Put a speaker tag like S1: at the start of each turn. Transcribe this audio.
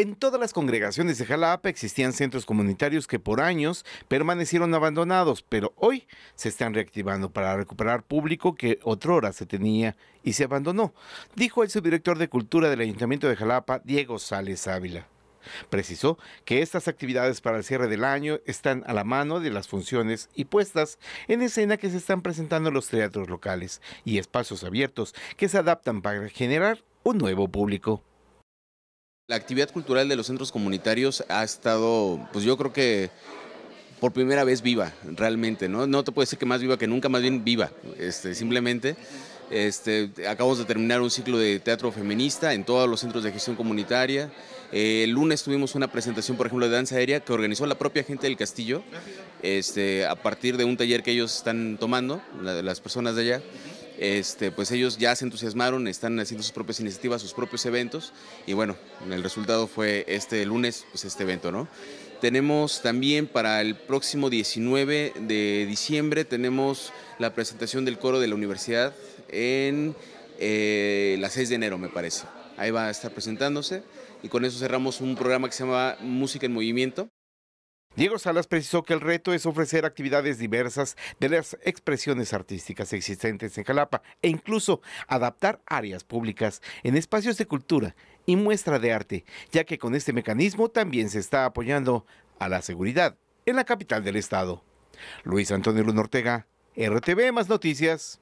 S1: En todas las congregaciones de Jalapa existían centros comunitarios que por años permanecieron abandonados, pero hoy se están reactivando para recuperar público que otrora se tenía y se abandonó, dijo el subdirector de Cultura del Ayuntamiento de Jalapa, Diego Sales Ávila. Precisó que estas actividades para el cierre del año están a la mano de las funciones y puestas en escena que se están presentando en los teatros locales y espacios abiertos que se adaptan para generar un nuevo público.
S2: La actividad cultural de los centros comunitarios ha estado, pues yo creo que por primera vez viva, realmente, ¿no? No te puede decir que más viva que nunca, más bien viva, este, simplemente. Este, acabamos de terminar un ciclo de teatro feminista en todos los centros de gestión comunitaria. Eh, el lunes tuvimos una presentación, por ejemplo, de danza aérea que organizó la propia gente del castillo, este, a partir de un taller que ellos están tomando, las personas de allá. Este, pues ellos ya se entusiasmaron, están haciendo sus propias iniciativas, sus propios eventos y bueno, el resultado fue este lunes, pues este evento, ¿no? Tenemos también para el próximo 19 de diciembre, tenemos la presentación del coro de la universidad en eh, la 6 de enero, me parece. Ahí va a estar presentándose y con eso cerramos un programa que se llama Música en Movimiento. Diego Salas precisó
S1: que el reto es ofrecer actividades diversas de las expresiones artísticas existentes en Jalapa e incluso adaptar áreas públicas en espacios de cultura y muestra de arte, ya que con este mecanismo también se está apoyando a la seguridad en la capital del estado. Luis Antonio Luna Ortega, RTV Más Noticias.